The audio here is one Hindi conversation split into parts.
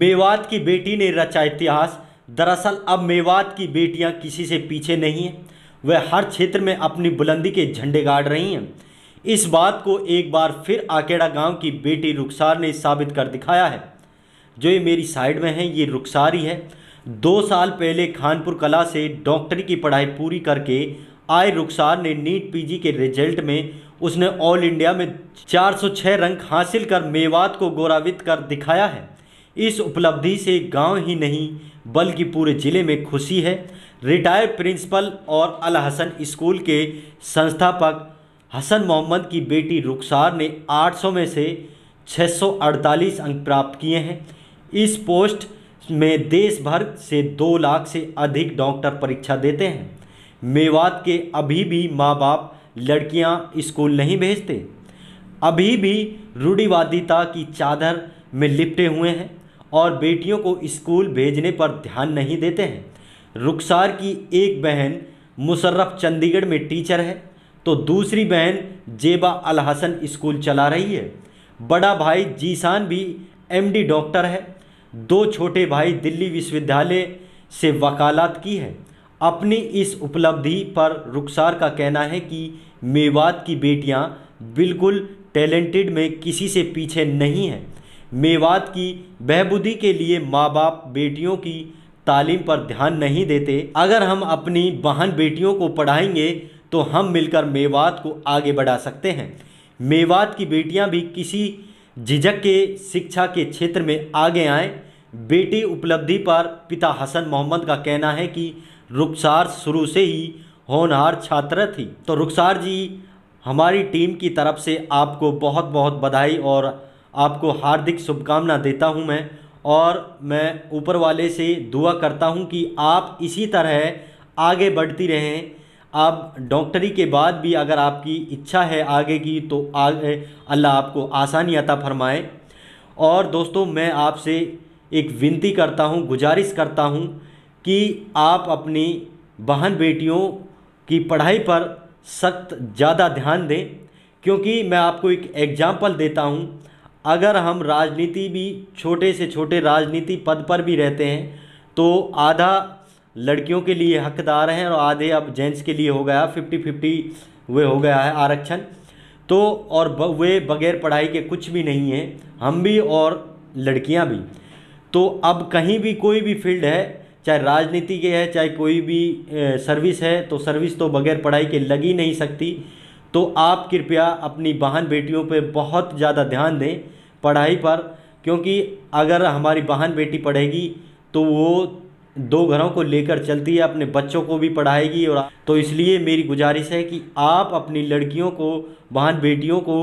मेवात की बेटी ने रचा इतिहास दरअसल अब मेवात की बेटियां किसी से पीछे नहीं हैं वह हर क्षेत्र में अपनी बुलंदी के झंडे गाड़ रही हैं इस बात को एक बार फिर आकेड़ा गांव की बेटी रुखसार ने साबित कर दिखाया है जो ये मेरी साइड में है ये रुखसार ही है दो साल पहले खानपुर कला से डॉक्टरी की पढ़ाई पूरी करके आए रुखसार ने नीट पीजी के रिजल्ट में उसने ऑल इंडिया में 406 रंक हासिल कर मेवात को गौरवित कर दिखाया है इस उपलब्धि से गांव ही नहीं बल्कि पूरे ज़िले में खुशी है रिटायर्ड प्रिंसिपल और अल हसन स्कूल के संस्थापक हसन मोहम्मद की बेटी रुखसार ने 800 में से 648 अंक प्राप्त किए हैं इस पोस्ट में देश भर से दो लाख से अधिक डॉक्टर परीक्षा देते हैं मेवात के अभी भी माँ बाप लड़कियाँ स्कूल नहीं भेजते अभी भी रूढ़िवादिता की चादर में लिपटे हुए हैं और बेटियों को स्कूल भेजने पर ध्यान नहीं देते हैं रुखसार की एक बहन मुशर्रफ चंडीगढ़ में टीचर है तो दूसरी बहन जेबा अल हसन स्कूल चला रही है बड़ा भाई जीशान भी एमडी डॉक्टर है दो छोटे भाई दिल्ली विश्वविद्यालय से वकालत की है अपनी इस उपलब्धि पर रुखसार का कहना है कि मेवात की बेटियां बिल्कुल टैलेंटेड में किसी से पीछे नहीं हैं मेवात की बहबुदी के लिए माँ बाप बेटियों की तालीम पर ध्यान नहीं देते अगर हम अपनी बहन बेटियों को पढ़ाएंगे तो हम मिलकर मेवात को आगे बढ़ा सकते हैं मेवात की बेटियां भी किसी झिझक के शिक्षा के क्षेत्र में आगे आएँ बेटी उपलब्धि पर पिता हसन मोहम्मद का कहना है कि रुखसार शुरू से ही होनहार छात्र थी तो रुखसार जी हमारी टीम की तरफ से आपको बहुत बहुत बधाई और आपको हार्दिक शुभकामना देता हूँ मैं और मैं ऊपर वाले से दुआ करता हूँ कि आप इसी तरह आगे बढ़ती रहें आप डॉक्टरी के बाद भी अगर आपकी इच्छा है आगे की तो आगे अल्लाह आपको आसानी अता फरमाए और दोस्तों मैं आपसे एक विनती करता हूँ गुजारिश करता हूँ कि आप अपनी बहन बेटियों की पढ़ाई पर सख्त ज़्यादा ध्यान दें क्योंकि मैं आपको एक एग्ज़ाम्पल देता हूँ अगर हम राजनीति भी छोटे से छोटे राजनीति पद पर भी रहते हैं तो आधा लड़कियों के लिए हकदार हैं और आधे अब जेंट्स के लिए हो गया फिफ्टी फिफ्टी वे हो गया है आरक्षण तो और वे बगैर पढ़ाई के कुछ भी नहीं हैं हम भी और लड़कियां भी तो अब कहीं भी कोई भी फील्ड है चाहे राजनीति के है चाहे कोई भी सर्विस है तो सर्विस तो बगैर पढ़ाई के लग ही नहीं सकती तो आप कृपया अपनी बहन बेटियों पे बहुत ज़्यादा ध्यान दें पढ़ाई पर क्योंकि अगर हमारी बहन बेटी पढ़ेगी तो वो दो घरों को लेकर चलती है अपने बच्चों को भी पढ़ाएगी और तो इसलिए मेरी गुजारिश है कि आप अपनी लड़कियों को बहन बेटियों को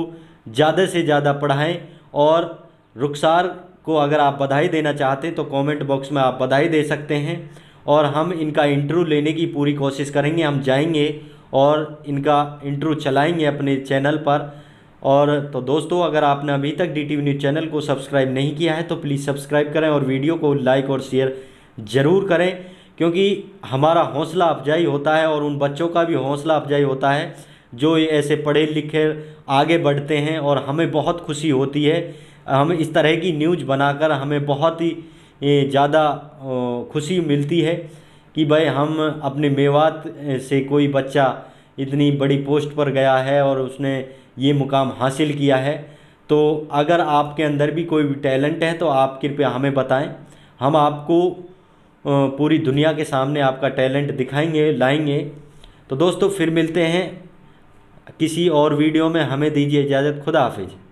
ज़्यादा से ज़्यादा पढ़ाएं और रुखसार को अगर आप बधाई देना चाहते हैं तो कमेंट बॉक्स में आप बधाई दे सकते हैं और हम इनका इंटरव्यू लेने की पूरी कोशिश करेंगे हम जाएंगे और इनका इंटरव्यू चलाएंगे अपने चैनल पर और तो दोस्तों अगर आपने अभी तक डी टी न्यूज़ चैनल को सब्सक्राइब नहीं किया है तो प्लीज़ सब्सक्राइब करें और वीडियो को लाइक और शेयर ज़रूर करें क्योंकि हमारा हौसला अफजाई होता है और उन बच्चों का भी हौसला अफजाई होता है जो ऐसे पढ़े लिखे आगे बढ़ते हैं और हमें बहुत खुशी होती है हम इस तरह की न्यूज़ बनाकर हमें बहुत ही ज़्यादा खुशी मिलती है कि भाई हम अपने मेवात से कोई बच्चा इतनी बड़ी पोस्ट पर गया है और उसने ये मुकाम हासिल किया है तो अगर आपके अंदर भी कोई भी टैलेंट है तो आप कृपया हमें बताएं हम आपको पूरी दुनिया के सामने आपका टैलेंट दिखाएंगे लाएंगे तो दोस्तों फिर मिलते हैं किसी और वीडियो में हमें दीजिए इजाज़त खुदा हाफिज़